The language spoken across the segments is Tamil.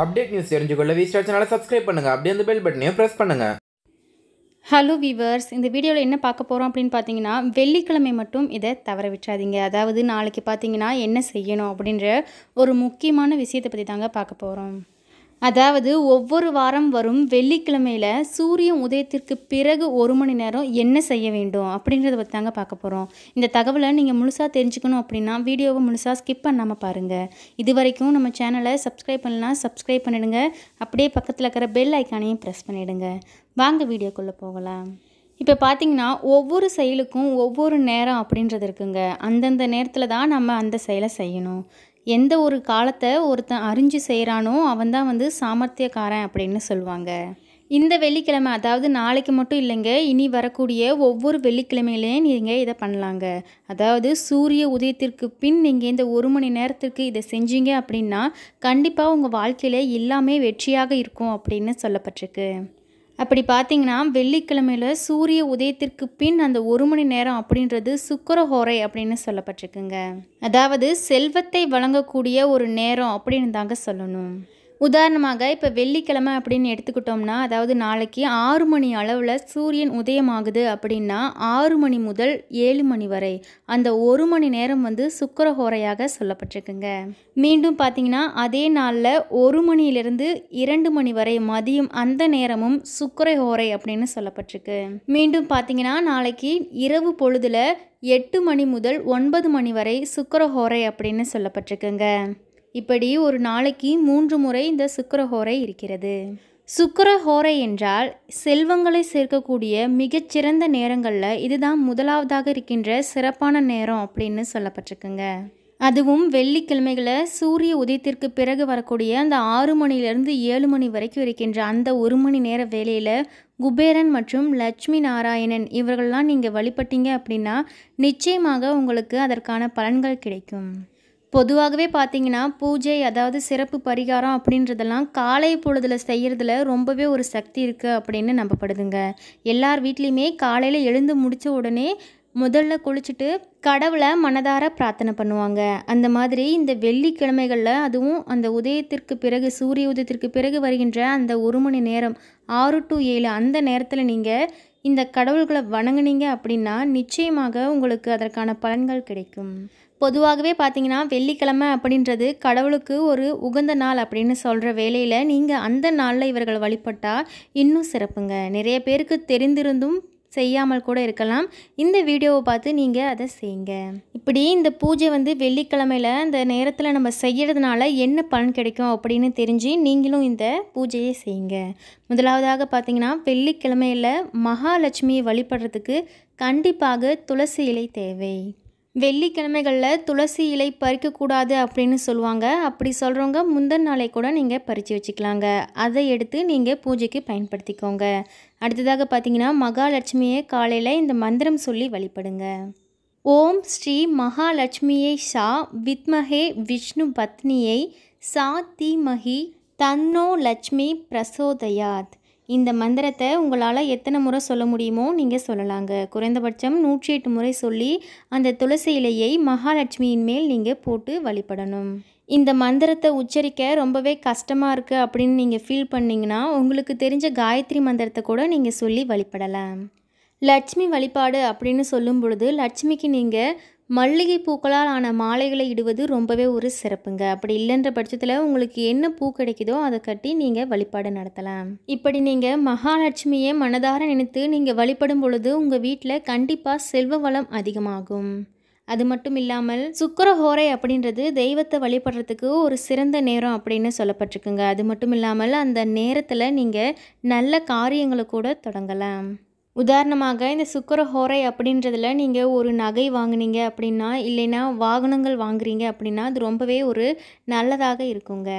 அப்டேட் நியூஸ் தெரிஞ்சுக்கொள்ள வி ஸ்டார் சேனலை சப்ஸ்கிரைப் பண்ணுங்கள் அப்படியே அந்த பெல் பட்டனையும் ப்ரெஸ் பண்ணுங்கள் ஹலோ வீவர்ஸ் இந்த வீடியோவில் என்ன பார்க்க போகிறோம் அப்படின்னு பார்த்தீங்கன்னா வெள்ளிக்கிழமை மட்டும் இதை தவற விட்டுறாதீங்க அதாவது நாளைக்கு பார்த்தீங்கன்னா என்ன செய்யணும் அப்படின்ற ஒரு முக்கியமான விஷயத்தை பற்றி தாங்க பார்க்க போகிறோம் அதாவது ஒவ்வொரு வாரம் வரும் வெள்ளிக்கிழமையில் சூரிய உதயத்திற்கு பிறகு ஒரு மணி நேரம் என்ன செய்ய வேண்டும் அப்படின்றத பற்றி தாங்க பார்க்க போகிறோம் இந்த தகவலை நீங்கள் முழுசாக தெரிஞ்சுக்கணும் அப்படின்னா வீடியோவை முழுசாக ஸ்கிப் பண்ணாமல் பாருங்கள் இது வரைக்கும் நம்ம சேனலை சப்ஸ்கிரைப் பண்ணலாம் சப்ஸ்கிரைப் பண்ணிவிடுங்க அப்படியே பக்கத்தில் இருக்கிற பெல் ஐக்கானையும் ப்ரெஸ் பண்ணிவிடுங்க வாங்க வீடியோக்குள்ளே போகலாம் இப்போ பார்த்தீங்கன்னா ஒவ்வொரு செயலுக்கும் ஒவ்வொரு நேரம் அப்படின்றது இருக்குங்க அந்தந்த நேரத்தில் தான் நம்ம அந்த செயலை செய்யணும் எந்த ஒரு காலத்தை ஒருத்தன் அறிஞ்சு செய்கிறானோ அவன் தான் வந்து சாமர்த்தியக்காரன் அப்படின்னு சொல்லுவாங்க இந்த வெள்ளிக்கிழமை அதாவது நாளைக்கு மட்டும் இல்லைங்க இனி வரக்கூடிய ஒவ்வொரு வெள்ளிக்கிழமையிலையும் நீங்கள் இதை பண்ணலாங்க அதாவது சூரிய உதயத்திற்கு பின் நீங்கள் இந்த ஒரு மணி நேரத்திற்கு இதை செஞ்சீங்க அப்படின்னா கண்டிப்பாக உங்கள் வாழ்க்கையில் எல்லாமே வெற்றியாக இருக்கும் அப்படின்னு சொல்லப்பட்டிருக்கு அப்படி பார்த்தீங்கன்னா வெள்ளிக்கிழமையில் சூரிய உதயத்திற்கு பின் அந்த ஒரு மணி நேரம் அப்படின்றது சுக்கரஹோரை அப்படின்னு சொல்லப்பட்டிருக்குங்க அதாவது செல்வத்தை வழங்கக்கூடிய ஒரு நேரம் அப்படின்னு தாங்க சொல்லணும் உதாரணமாக இப்போ வெள்ளிக்கிழமை அப்படின்னு எடுத்துக்கிட்டோம்னா அதாவது நாளைக்கு ஆறு மணி அளவில் சூரியன் உதயமாகுது அப்படின்னா ஆறு மணி முதல் ஏழு மணி வரை அந்த ஒரு மணி நேரம் வந்து சுக்கரஹோரையாக சொல்லப்பட்டிருக்குங்க மீண்டும் பார்த்தீங்கன்னா அதே நாளில் ஒரு மணியிலிருந்து இரண்டு மணி வரை மதியம் அந்த நேரமும் சுக்கரஹோரை அப்படின்னு சொல்லப்பட்டிருக்கு மீண்டும் பார்த்தீங்கன்னா நாளைக்கு இரவு பொழுதில் எட்டு மணி முதல் ஒன்பது மணி வரை சுக்கரஹோரை அப்படின்னு சொல்லப்பட்டிருக்குங்க இப்படி ஒரு நாளைக்கு மூன்று முறை இந்த சுக்கரஹோரை இருக்கிறது சுக்கரஹோரை என்றால் செல்வங்களை சேர்க்கக்கூடிய மிகச்சிறந்த நேரங்களில் இதுதான் முதலாவதாக இருக்கின்ற சிறப்பான நேரம் அப்படின்னு சொல்லப்பட்டிருக்குங்க அதுவும் வெள்ளிக்கிழமைகளை சூரிய உதயத்திற்கு பிறகு வரக்கூடிய அந்த ஆறு மணிலேருந்து ஏழு மணி வரைக்கும் இருக்கின்ற அந்த ஒரு மணி நேர வேலையில் குபேரன் மற்றும் லட்சுமி நாராயணன் இவர்கள்லாம் நீங்கள் வழிபட்டீங்க அப்படின்னா நிச்சயமாக உங்களுக்கு அதற்கான பலன்கள் கிடைக்கும் பொதுவாகவே பார்த்தீங்கன்னா பூஜை அதாவது சிறப்பு பரிகாரம் அப்படின்றதெல்லாம் காலை பொழுதில் செய்கிறதுல ரொம்பவே ஒரு சக்தி இருக்குது அப்படின்னு நம்பப்படுதுங்க எல்லார் வீட்லேயுமே காலையில் எழுந்து முடித்த உடனே முதல்ல குளிச்சுட்டு கடவுளை மனதார பிரார்த்தனை பண்ணுவாங்க அந்த மாதிரி இந்த வெள்ளிக்கிழமைகளில் அதுவும் அந்த உதயத்திற்கு பிறகு சூரிய உதயத்திற்கு பிறகு வருகின்ற அந்த ஒரு மணி நேரம் ஆறு டு ஏழு அந்த நேரத்தில் நீங்கள் இந்த கடவுள்களை வணங்குனீங்க அப்படின்னா நிச்சயமாக உங்களுக்கு அதற்கான பலன்கள் கிடைக்கும் பொதுவாகவே பார்த்தீங்கன்னா வெள்ளிக்கிழமை அப்படின்றது கடவுளுக்கு ஒரு உகந்த நாள் அப்படின்னு சொல்கிற வேலையில் நீங்கள் அந்த நாளில் இவர்கள் வழிபட்டால் இன்னும் சிறப்புங்க நிறைய பேருக்கு தெரிந்திருந்தும் செய்யாமல் கூட இருக்கலாம் இந்த வீடியோவை பார்த்து நீங்கள் அதை செய்யுங்க இப்படி இந்த பூஜை வந்து வெள்ளிக்கிழமையில் இந்த நேரத்தில் நம்ம செய்கிறதுனால என்ன பலன் கிடைக்கும் அப்படின்னு தெரிஞ்சு நீங்களும் இந்த பூஜையை செய்யுங்க முதலாவதாக பார்த்தீங்கன்னா வெள்ளிக்கிழமையில் மகாலட்சுமியை வழிபடுறதுக்கு கண்டிப்பாக துளசி இலை தேவை வெள்ளிக்கிழமைகளில் துளசி இலை பறிக்கக்கூடாது அப்படின்னு சொல்லுவாங்க அப்படி சொல்கிறவங்க முந்தன் நாளை கூட நீங்கள் பறித்து வச்சுக்கலாங்க அதை எடுத்து நீங்கள் பூஜைக்கு பயன்படுத்திக்கோங்க அடுத்ததாக பார்த்தீங்கன்னா மகாலட்சுமியை காலையில் இந்த மந்திரம் சொல்லி வழிபடுங்க ஓம் ஸ்ரீ மகாலட்சுமியை ஷா வித்மஹே விஷ்ணு பத்னியை சா தீமகி தன்னோ லட்சுமி பிரசோதயாத் இந்த மந்திரத்தை உங்களால் எத்தனை முறை சொல்ல முடியுமோ நீங்கள் சொல்லலாங்க குறைந்தபட்சம் நூற்றி எட்டு முறை சொல்லி அந்த துளசி இலையை மகாலட்சுமியின் மேல் நீங்கள் போட்டு வழிபடணும் இந்த மந்திரத்தை உச்சரிக்க ரொம்பவே கஷ்டமாக இருக்குது அப்படின்னு நீங்கள் ஃபீல் பண்ணிங்கன்னா உங்களுக்கு தெரிஞ்ச காயத்ரி மந்திரத்தை கூட நீங்கள் சொல்லி வழிபடலாம் லட்சுமி வழிபாடு அப்படின்னு சொல்லும் பொழுது லட்சுமிக்கு நீங்கள் மல்லிகை பூக்களால் ஆன மாலைகளை இடுவது ரொம்பவே ஒரு சிறப்புங்க அப்படி இல்லைன்ற பட்சத்தில் உங்களுக்கு என்ன பூ கிடைக்குதோ அதை கட்டி நீங்கள் வழிபாடு நடத்தலாம் இப்படி நீங்கள் மகாலட்சுமியை மனதார நினைத்து நீங்கள் வழிபடும் பொழுது உங்கள் வீட்டில் கண்டிப்பாக செல்வ வளம் அதிகமாகும் அது மட்டும் இல்லாமல் சுக்கரஹோரை அப்படின்றது தெய்வத்தை வழிபடுறதுக்கு ஒரு சிறந்த நேரம் அப்படின்னு சொல்லப்பட்டிருக்குங்க அது மட்டும் இல்லாமல் அந்த நேரத்தில் நீங்கள் நல்ல காரியங்களை கூட தொடங்கலாம் உதாரணமாக இந்த சுக்கரஹோரை அப்படின்றதில் நீங்கள் ஒரு நகை வாங்கினீங்க அப்படின்னா இல்லைன்னா வாகனங்கள் வாங்குறீங்க அப்படின்னா அது ரொம்பவே ஒரு நல்லதாக இருக்குங்க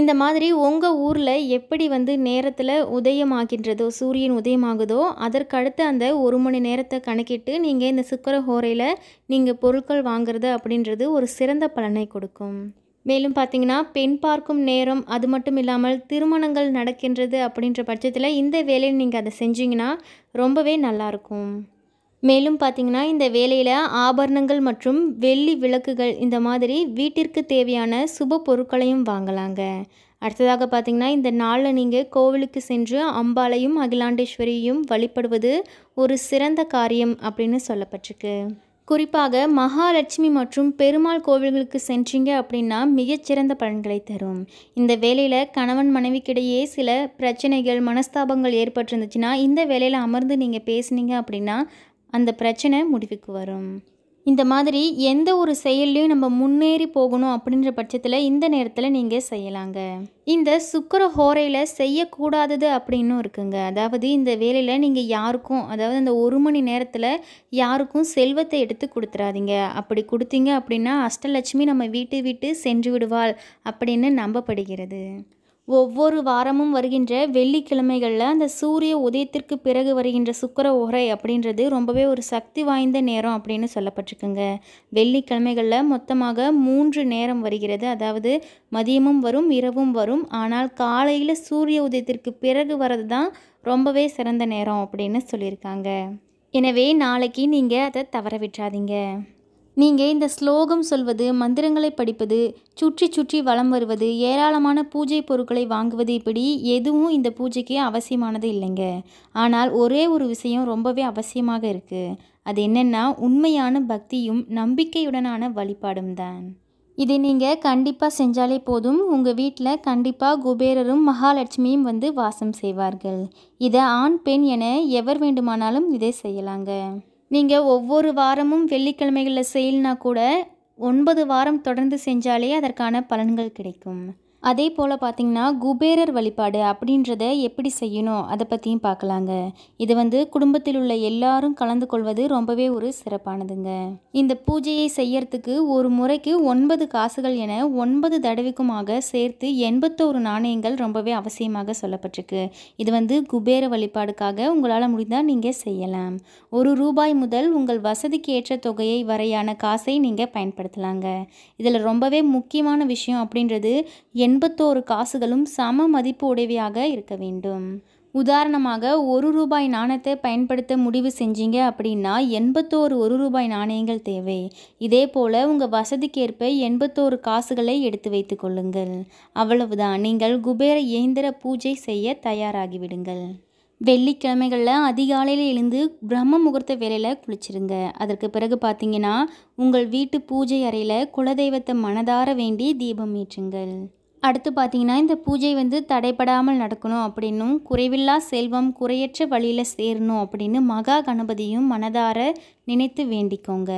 இந்த மாதிரி உங்கள் ஊரில் எப்படி வந்து நேரத்தில் உதயமாகின்றதோ சூரியன் உதயமாகுதோ அதற்கடுத்து அந்த ஒரு மணி நேரத்தை கணக்கிட்டு நீங்கள் இந்த ஹோரையில் நீங்கள் பொருட்கள் வாங்குறது அப்படின்றது ஒரு சிறந்த பலனை கொடுக்கும் மேலும் பார்த்தீங்கன்னா பெண் பார்க்கும் நேரம் அது மட்டும் இல்லாமல் திருமணங்கள் நடக்கின்றது அப்படின்ற பட்சத்தில் இந்த வேலையை நீங்கள் அதை செஞ்சீங்கன்னா ரொம்பவே நல்லாயிருக்கும் மேலும் பார்த்தீங்கன்னா இந்த வேலையில் ஆபரணங்கள் மற்றும் வெள்ளி விளக்குகள் இந்த மாதிரி வீட்டிற்கு தேவையான சுப பொருட்களையும் வாங்கலாங்க அடுத்ததாக பார்த்தீங்கன்னா இந்த நாளில் நீங்கள் கோவிலுக்கு சென்று அம்பாலையும் அகிலாண்டேஸ்வரியையும் வழிபடுவது ஒரு சிறந்த காரியம் அப்படின்னு சொல்லப்பட்டிருக்கு குறிப்பாக மகாலட்சுமி மற்றும் பெருமாள் கோவில்களுக்கு சென்றீங்க அப்படின்னா மிகச்சிறந்த பலன்களை தரும் இந்த வேலையில் கணவன் மனைவிக்கிடையே சில பிரச்சனைகள் மனஸ்தாபங்கள் ஏற்பட்டிருந்துச்சுன்னா இந்த வேலையில் அமர்ந்து நீங்கள் பேசுனீங்க அப்படின்னா அந்த பிரச்சனை முடிவுக்கு வரும் இந்த மாதிரி எந்த ஒரு செயல்லையும் நம்ம முன்னேறி போகணும் அப்படின்ற பட்சத்தில் இந்த நேரத்தில் நீங்கள் செய்யலாங்க இந்த சுக்கர ஹோரையில் செய்யக்கூடாதது அப்படின்னு இருக்குங்க அதாவது இந்த வேலையில் நீங்கள் யாருக்கும் அதாவது அந்த ஒரு மணி நேரத்தில் யாருக்கும் செல்வத்தை எடுத்து கொடுத்துறாதீங்க அப்படி கொடுத்தீங்க அப்படின்னா அஷ்டலட்சுமி நம்ம வீட்டு விட்டு சென்று விடுவாள் அப்படின்னு நம்பப்படுகிறது ஒவ்வொரு வாரமும் வருகின்ற வெள்ளிக்கிழமைகளில் அந்த சூரிய உதயத்திற்கு பிறகு வருகின்ற சுக்கர உரை அப்படின்றது ரொம்பவே ஒரு சக்தி வாய்ந்த நேரம் அப்படின்னு சொல்லப்பட்டிருக்குங்க வெள்ளிக்கிழமைகளில் மொத்தமாக மூன்று நேரம் வருகிறது அதாவது மதியமும் வரும் இரவும் வரும் ஆனால் காலையில் சூரிய உதயத்திற்கு பிறகு வர்றது தான் ரொம்பவே சிறந்த நேரம் அப்படின்னு சொல்லியிருக்காங்க எனவே நாளைக்கு நீங்கள் அதை தவற விட்டுறாதீங்க நீங்கள் இந்த ஸ்லோகம் சொல்வது மந்திரங்களை படிப்பது சுற்றி சுற்றி வலம் வருவது ஏராளமான பூஜை பொருட்களை வாங்குவது இப்படி எதுவும் இந்த பூஜைக்கு அவசியமானது இல்லைங்க ஆனால் ஒரே ஒரு விஷயம் ரொம்பவே அவசியமாக இருக்குது அது என்னென்னா உண்மையான பக்தியும் நம்பிக்கையுடனான வழிபாடும் தான் இதை நீங்கள் கண்டிப்பாக செஞ்சாலே போதும் உங்கள் வீட்டில் கண்டிப்பாக குபேரரும் மகாலட்சுமியும் வந்து வாசம் செய்வார்கள் இதை ஆண் பெண் என எவர் வேண்டுமானாலும் இதை செய்யலாங்க நீங்கள் ஒவ்வொரு வாரமும் வெள்ளிக்கிழமைகளில் செய்யலைனா கூட ஒன்பது வாரம் தொடர்ந்து செஞ்சாலே அதற்கான பலன்கள் கிடைக்கும் அதே போல் பார்த்திங்கன்னா குபேரர் வழிபாடு அப்படின்றத எப்படி செய்யணும் அதை பற்றியும் பார்க்கலாங்க இது வந்து குடும்பத்தில் உள்ள எல்லாரும் கலந்து கொள்வது ரொம்பவே ஒரு சிறப்பானதுங்க இந்த பூஜையை செய்யறதுக்கு ஒரு முறைக்கு ஒன்பது காசுகள் என ஒன்பது தடவைக்குமாக சேர்த்து எண்பத்தோரு நாணயங்கள் ரொம்பவே அவசியமாக சொல்லப்பட்டிருக்கு இது வந்து குபேர வழிபாடுக்காக உங்களால் முடிந்தால் நீங்கள் செய்யலாம் ஒரு ரூபாய் முதல் உங்கள் வசதிக்கு ஏற்ற தொகையை வரையான காசை நீங்கள் பயன்படுத்தலாங்க இதில் ரொம்பவே முக்கியமான விஷயம் அப்படின்றது எண்பத்தோரு காசுகளும் சம மதிப்பு உடையவையாக இருக்க வேண்டும் உதாரணமாக ஒரு ரூபாய் நாணயத்தை பயன்படுத்த முடிவு செஞ்சீங்க அப்படின்னா எண்பத்தோரு ஒரு ரூபாய் நாணயங்கள் தேவை இதே போல் உங்கள் வசதிக்கேற்ப எண்பத்தோரு காசுகளை எடுத்து வைத்து கொள்ளுங்கள் அவ்வளவுதான் நீங்கள் குபேர இயந்திர பூஜை செய்ய தயாராகிவிடுங்கள் வெள்ளிக்கிழமைகளில் அதிகாலையில் எழுந்து பிரம்ம முகூர்த்த வேலையில் குளிச்சிருங்க அதற்கு பிறகு பார்த்தீங்கன்னா உங்கள் வீட்டு பூஜை அறையில் குலதெய்வத்தை மனதார வேண்டி தீபம் ஏற்றுங்கள் அடுத்து பார்த்தீங்கன்னா இந்த பூஜை வந்து தடைபடாமல் நடக்கணும் அப்படின்னும் குறைவில்லா செல்வம் குறையற்ற வழியில் சேரணும் அப்படின்னு மகா கணபதியும் மனதார நினைத்து வேண்டிக்கோங்க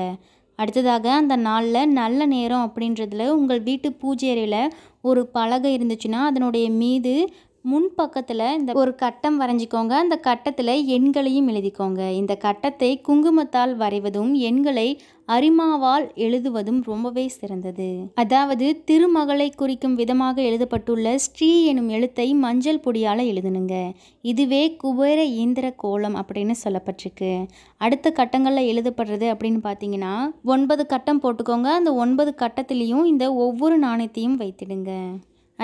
அடுத்ததாக அந்த நாளில் நல்ல நேரம் அப்படின்றதுல உங்கள் வீட்டு பூஜை அறையில் ஒரு பலகை இருந்துச்சுன்னா அதனுடைய மீது முன் பக்கத்தில் இந்த ஒரு கட்டம் வரைஞ்சிக்கோங்க அந்த கட்டத்தில் எண்களையும் எழுதிக்கோங்க இந்த கட்டத்தை குங்குமத்தால் வரைவதும் எண்களை அரிமாவால் எழுதுவதும் ரொம்பவே சிறந்தது அதாவது திருமகளை குறிக்கும் விதமாக எழுதப்பட்டுள்ள ஸ்ரீ எனும் எழுத்தை மஞ்சள் பொடியால் எழுதணுங்க இதுவே குபேர இயந்திர கோலம் அப்படின்னு சொல்லப்பட்டிருக்கு அடுத்த கட்டங்களில் எழுதப்படுறது அப்படின்னு பார்த்தீங்கன்னா ஒன்பது கட்டம் போட்டுக்கோங்க அந்த ஒன்பது கட்டத்திலையும் இந்த ஒவ்வொரு நாணயத்தையும் வைத்திடுங்க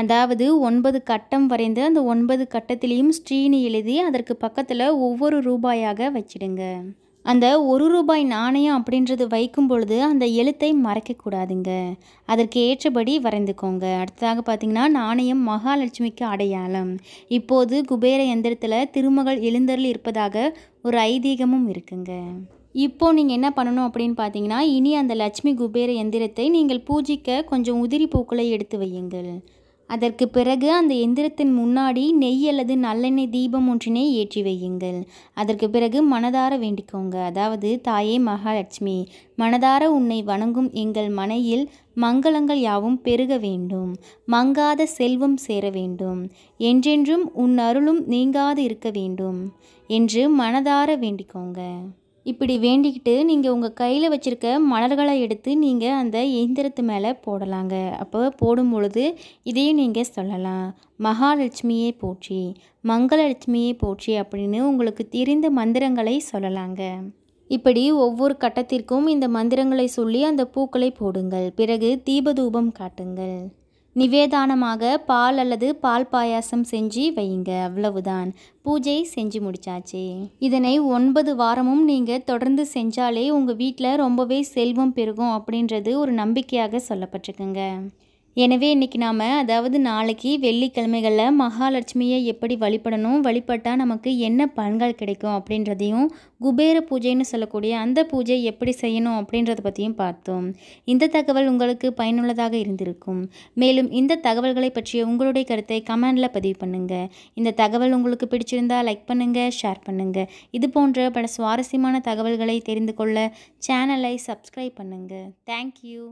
அதாவது ஒன்பது கட்டம் வரைந்து அந்த ஒன்பது கட்டத்திலையும் ஸ்ரீனி எழுதி அதற்கு பக்கத்தில் ஒவ்வொரு ரூபாயாக வச்சிடுங்க அந்த ஒரு ரூபாய் நாணயம் அப்படின்றது வைக்கும் பொழுது அந்த எழுத்தை மறைக்கக்கூடாதுங்க அதற்கு ஏற்றபடி வரைந்துக்கோங்க அடுத்ததாக பார்த்திங்கன்னா நாணயம் மகாலட்சுமிக்கு அடையாளம் இப்போது குபேர எந்திரத்தில் திருமகள் எழுந்தருள் இருப்பதாக ஒரு ஐதீகமும் இருக்குங்க இப்போ நீங்கள் என்ன பண்ணணும் அப்படின்னு பார்த்தீங்கன்னா இனி அந்த லட்சுமி குபேர எந்திரத்தை நீங்கள் பூஜிக்க கொஞ்சம் உதிரி பூக்களை எடுத்து வையுங்கள் அதற்கு பிறகு அந்த எந்திரத்தின் முன்னாடி நெய் அல்லது நல்லெண்ணெய் தீபம் ஒன்றினை ஏற்றி வையுங்கள் அதற்கு பிறகு மனதார வேண்டிக்கோங்க அதாவது தாயே மகாலட்சுமி மனதார உன்னை வணங்கும் எங்கள் மனையில் மங்களங்கள் யாவும் பெருக வேண்டும் மங்காத செல்வம் சேர வேண்டும் என்றென்றும் உன் அருளும் நீங்காது இருக்க வேண்டும் என்று மனதார வேண்டிக்கோங்க இப்படி வேண்டிக்கிட்டு நீங்கள் உங்கள் கையில் வச்சுருக்க மலர்களை எடுத்து நீங்கள் அந்த எந்திரத்து மேலே போடலாங்க அப்போ போடும் பொழுது இதையும் நீங்கள் சொல்லலாம் மகாலட்சுமியே போற்றி மங்களலட்சுமியே போற்றி அப்படின்னு உங்களுக்கு தெரிந்த மந்திரங்களை சொல்லலாங்க இப்படி ஒவ்வொரு கட்டத்திற்கும் இந்த மந்திரங்களை சொல்லி அந்த பூக்களை போடுங்கள் பிறகு தீபதூபம் காட்டுங்கள் நிவேதானமாக பால் அல்லது பால் பாயாசம் செஞ்சு வையுங்க அவ்வளவுதான் பூஜை செஞ்சு முடிச்சாச்சு இதனை ஒன்பது வாரமும் நீங்கள் தொடர்ந்து செஞ்சாலே உங்கள் வீட்டில் ரொம்பவே செல்வம் பெருகும் அப்படின்றது ஒரு நம்பிக்கையாக சொல்லப்பட்டிருக்குங்க எனவே இன்றைக்கி நாம் அதாவது நாளைக்கு வெள்ளிக்கிழமைகளில் மகாலட்சுமியை எப்படி வழிபடணும் வழிபட்டால் நமக்கு என்ன பலன்கள் கிடைக்கும் அப்படின்றதையும் குபேர பூஜைன்னு சொல்லக்கூடிய அந்த பூஜை எப்படி செய்யணும் அப்படின்றத பற்றியும் பார்த்தோம் இந்த தகவல் உங்களுக்கு பயனுள்ளதாக இருந்திருக்கும் மேலும் இந்த தகவல்களை பற்றிய உங்களுடைய கருத்தை கமெண்டில் பதிவு பண்ணுங்கள் இந்த தகவல் உங்களுக்கு பிடிச்சிருந்தால் லைக் பண்ணுங்கள் ஷேர் பண்ணுங்கள் இது போன்ற பல சுவாரஸ்யமான தகவல்களை தெரிந்து கொள்ள சேனலை சப்ஸ்கிரைப் பண்ணுங்கள் தேங்க்யூ